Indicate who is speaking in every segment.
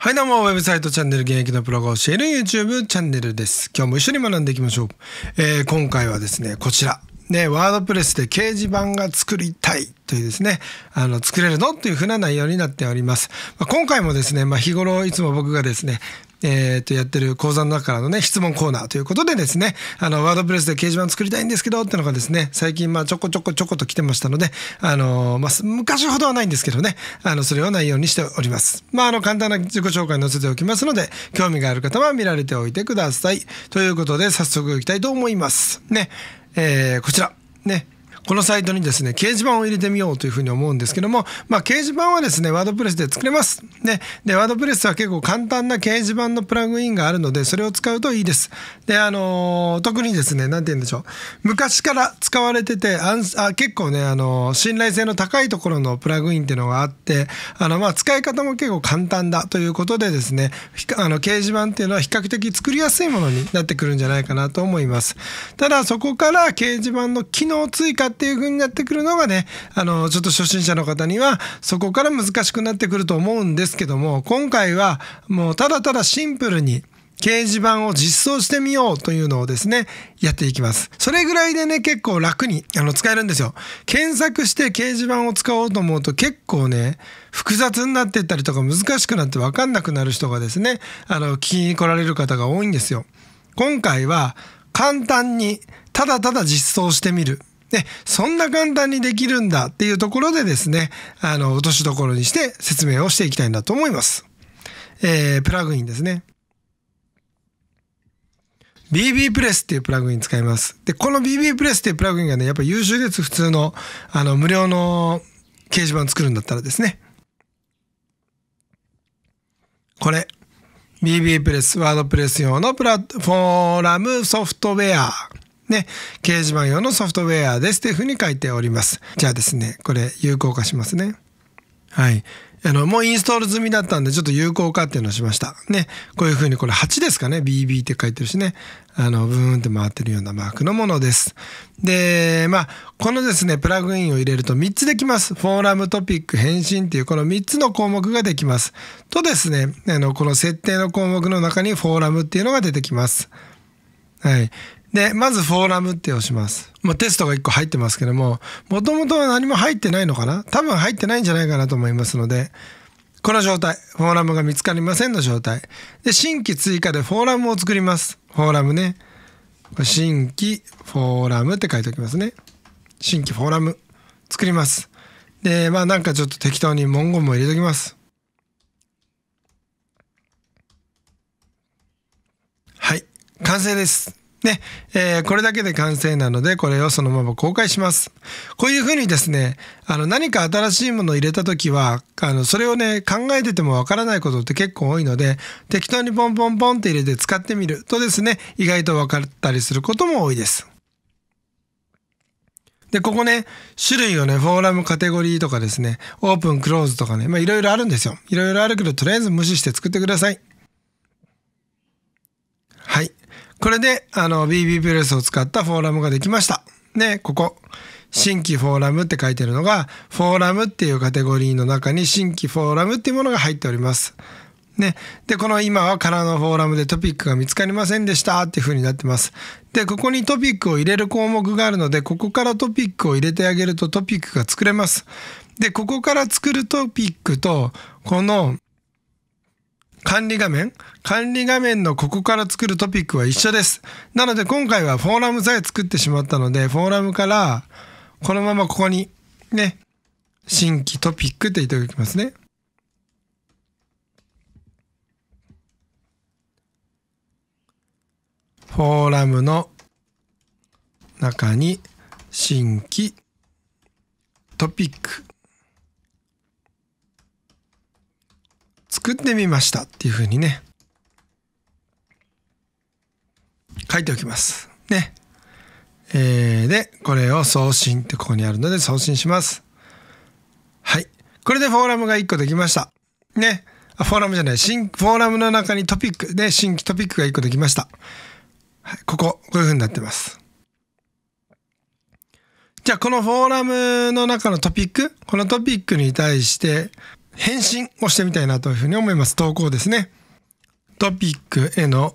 Speaker 1: はいどうも、ウェブサイトチャンネル現役のプロが教える YouTube チャンネルです。今日も一緒に学んでいきましょう。えー、今回はですね、こちら。ね、ワードプレスで掲示板が作りたいというですね、あの、作れるのというふうな内容になっております。まあ、今回もですね、まあ、日頃いつも僕がですね、えー、とやってる講座の中からのね質問コーナーということでですねあのワードプレスで掲示板作りたいんですけどってのがですね最近まあちょこちょこちょこと来てましたのであの、まあ、昔ほどはないんですけどねあのそれを内容にしておりますまああの簡単な自己紹介載せておきますので興味がある方は見られておいてくださいということで早速いきたいと思いますねえー、こちらねこのサイトにですね、掲示板を入れてみようというふうに思うんですけども、まあ、掲示板はですね、ワードプレスで作れます。で、で、ワードプレスは結構簡単な掲示板のプラグインがあるので、それを使うといいです。で、あのー、特にですね、なんて言うんでしょう。昔から使われてて、あんあ結構ね、あのー、信頼性の高いところのプラグインっていうのがあって、あの、まあ、使い方も結構簡単だということでですね、あの、掲示板っていうのは比較的作りやすいものになってくるんじゃないかなと思います。ただ、そこから掲示板の機能追加っていう風になってくるのがねあのちょっと初心者の方にはそこから難しくなってくると思うんですけども今回はもうただただシンプルに掲示板を実装してみようというのをですね、やっていきます。それぐらいでね、結構楽にあの使えるんですよ。検索して掲示板を使おうと思うと結構ね、複雑になっていったりとか難しくなって分かんなくなる人がですね、あの、聞きに来られる方が多いんですよ。今回は簡単にただただ実装してみるで、そんな簡単にできるんだっていうところでですね、あの、落としどころにして説明をしていきたいんだと思います。えー、プラグインですね。BB プレスっていうプラグイン使います。で、この BB プレスっていうプラグインがね、やっぱ優秀です。普通の、あの、無料の掲示板を作るんだったらですね。これ。BB プレス、ワードプレス用のプラットフォーラムソフトウェア。ね、掲示板用のソフトウェアですというふうに書いております。じゃあですね、これ有効化しますね。はい。あの、もうインストール済みだったんで、ちょっと有効化っていうのをしました。ね。こういうふうに、これ8ですかね。BB って書いてるしね。あの、ブーンって回ってるようなマークのものです。で、まあ、このですね、プラグインを入れると3つできます。フォーラムトピック返信っていうこの3つの項目ができます。とですね、あの、この設定の項目の中にフォーラムっていうのが出てきます。はい。で、まずフォーラムって押します。まあ、テストが1個入ってますけども、もともとは何も入ってないのかな多分入ってないんじゃないかなと思いますので、この状態、フォーラムが見つかりませんの状態。で、新規追加でフォーラムを作ります。フォーラムね。新規フォーラムって書いておきますね。新規フォーラム作ります。で、まあなんかちょっと適当に文言も入れときます。完成です。ね、えー、これだけで完成なので、これをそのまま公開します。こういうふうにですね、あの、何か新しいものを入れた時は、あの、それをね、考えててもわからないことって結構多いので、適当にポンポンポンって入れて使ってみるとですね、意外とわかったりすることも多いです。で、ここね、種類をね、フォーラムカテゴリーとかですね、オープン、クローズとかね、まあいろいろあるんですよ。いろいろあるけど、とりあえず無視して作ってください。はい。これで、あの、BB プレスを使ったフォーラムができました。で、ここ。新規フォーラムって書いてるのが、フォーラムっていうカテゴリーの中に新規フォーラムっていうものが入っております。ね。で、この今は空のフォーラムでトピックが見つかりませんでしたっていう風になってます。で、ここにトピックを入れる項目があるので、ここからトピックを入れてあげるとトピックが作れます。で、ここから作るトピックと、この管理画面管理画面のここから作るトピックは一緒です。なので今回はフォーラムさえ作ってしまったので、フォーラムからこのままここにね、新規トピックって言っておきますね。フォーラムの中に新規トピック作ってみましたっていうふうにね、書いておきます。ね。えー、で、これを送信ってここにあるので送信します。はい。これでフォーラムが1個できました。ね。あ、フォーラムじゃない。新、フォーラムの中にトピック、で、新規トピックが1個できました。はい。ここ、こういう風になってます。じゃあ、このフォーラムの中のトピック、このトピックに対して、返信をしてみたいなというふうに思います。投稿ですね。トピックへの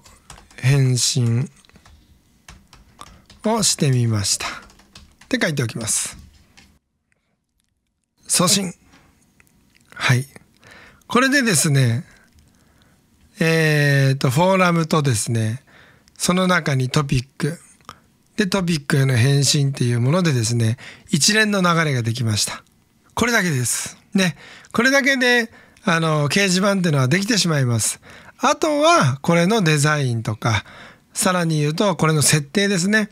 Speaker 1: 返信をしてみました。って書いておきます。送信。はい。これでですね、えっ、ー、と、フォーラムとですね、その中にトピック、で、トピックへの返信っていうものでですね、一連の流れができました。これだけです。ね、これだけで、あの、掲示板っていうのはできてしまいます。あとは、これのデザインとか、さらに言うと、これの設定ですね。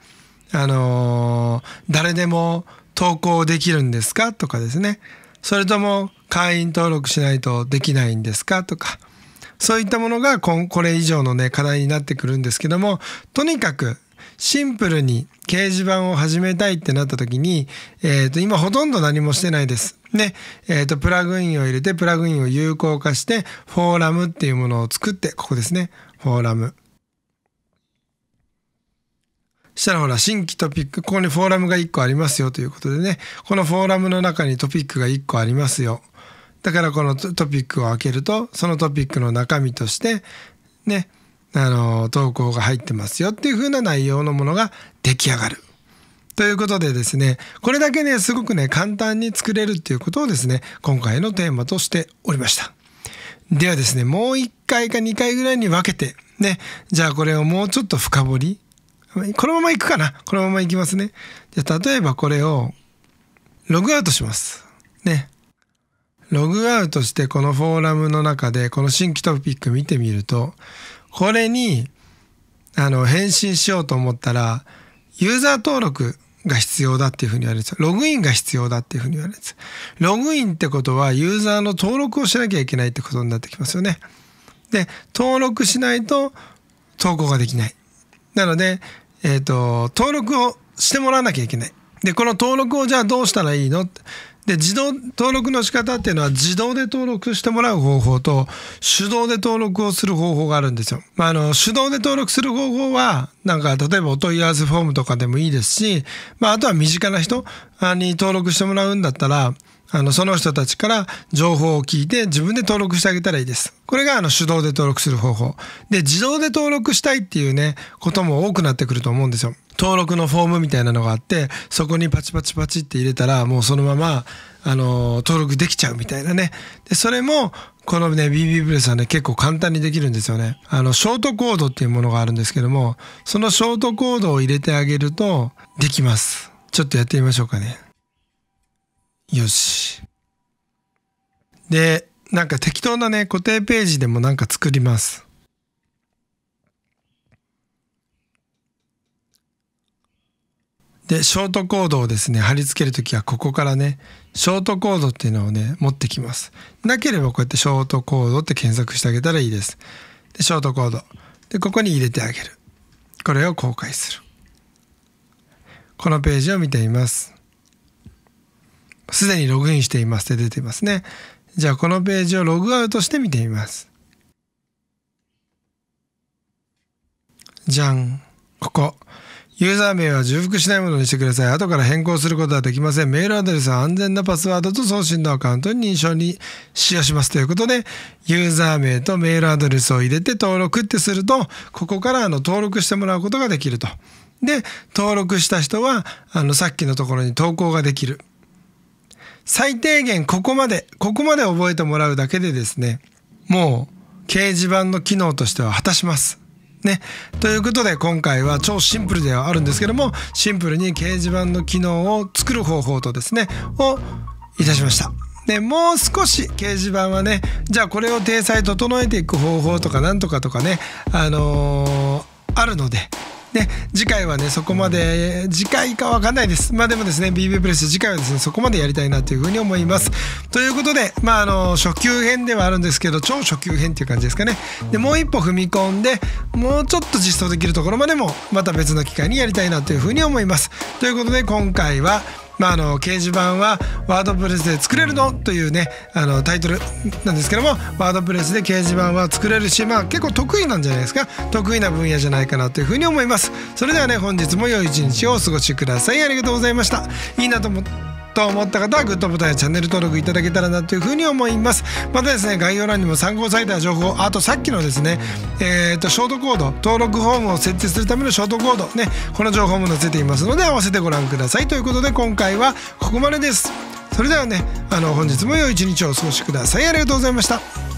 Speaker 1: あのー、誰でも投稿できるんですかとかですね。それとも、会員登録しないとできないんですかとか。そういったものがこれ以上のね、課題になってくるんですけども、とにかくシンプルに掲示板を始めたいってなった時に、えっ、ー、と、今ほとんど何もしてないです。ね、えっ、ー、と、プラグインを入れて、プラグインを有効化して、フォーラムっていうものを作って、ここですね、フォーラム。したらほら、新規トピック、ここにフォーラムが1個ありますよということでね、このフォーラムの中にトピックが1個ありますよ。だからこのトピックを開けると、そのトピックの中身として、ね、あの投稿が入ってますよっていう風な内容のものが出来上がる。ということでですねこれだけねすごくね簡単に作れるっていうことをですね今回のテーマとしておりました。ではですねもう1回か2回ぐらいに分けてねじゃあこれをもうちょっと深掘りこのままいくかなこのままいきますね。じゃ例えばこれをログアウトします。ね。ログアウトしてこのフォーラムの中でこの新規トピック見てみるとこれにあの返信しようと思ったらユーザー登録が必要だっていうふうに言われるんでよ。ログインが必要だっていうふうに言われるんです。ログインってことはユーザーの登録をしなきゃいけないってことになってきますよね。で登録しないと投稿ができない。なので、えっ、ー、と登録をしてもらわなきゃいけない。でこの登録をじゃあどうしたらいいので自動登録の仕方っていうのは自動で登録してもらう方法と手動で登録をする方法があるんですよ。まあ、あの手動で登録する方法はなんか例えばお問い合わせフォームとかでもいいですし、まあ、あとは身近な人に登録してもらうんだったらあのその人たちから情報を聞いて自分で登録してあげたらいいです。これがあの手動で登録する方法。で自動で登録したいっていうねことも多くなってくると思うんですよ。登録のフォームみたいなのがあってそこにパチパチパチって入れたらもうそのままあの登録できちゃうみたいなねでそれもこのね BB プレスはね結構簡単にできるんですよねあのショートコードっていうものがあるんですけどもそのショートコードを入れてあげるとできますちょっとやってみましょうかねよしでなんか適当なね固定ページでもなんか作りますでショートコードをですね貼り付ける時はここからねショートコードっていうのをね持ってきますなければこうやってショートコードって検索してあげたらいいですでショートコードでここに入れてあげるこれを公開するこのページを見ていますすでにログインしていますって出てますねじゃあこのページをログアウトして見てみますじゃんここユーザー名は重複しないものにしてください。後から変更することはできません。メールアドレスは安全なパスワードと送信のアカウントに認証に使用します。ということで、ユーザー名とメールアドレスを入れて登録ってすると、ここからあの登録してもらうことができると。で、登録した人は、あの、さっきのところに投稿ができる。最低限ここまで、ここまで覚えてもらうだけでですね、もう掲示板の機能としては果たします。ね、ということで今回は超シンプルではあるんですけどもシンプルに掲示板の機能を作る方法とですねをいたしました。でもう少し掲示板はねじゃあこれを体裁整えていく方法とかなんとかとかねあのー、あるのでで次回はねそこまで次回かわかんないですまあでもですね BB プレス次回はですねそこまでやりたいなというふうに思いますということでまああの初級編ではあるんですけど超初級編っていう感じですかねでもう一歩踏み込んでもうちょっと実装できるところまでもまた別の機会にやりたいなというふうに思いますということで今回は「まあ、あの掲示板はワードプレスで作れるのというねあのタイトルなんですけどもワードプレスで掲示板は作れるし、まあ、結構得意なんじゃないですか得意な分野じゃないかなというふうに思いますそれではね本日も良い一日をお過ごしくださいありがとうございましたいいなと思と思った方はグッドボタンやチャンネル登録いただけたらなというふうに思いますまたですね概要欄にも参考サイトや情報あとさっきのですねえっ、ー、とショートコード登録フォームを設置するためのショートコードねこの情報も載せていますので合わせてご覧くださいということで今回はここまでですそれではねあの本日も良い一日をお過ごしくださいありがとうございました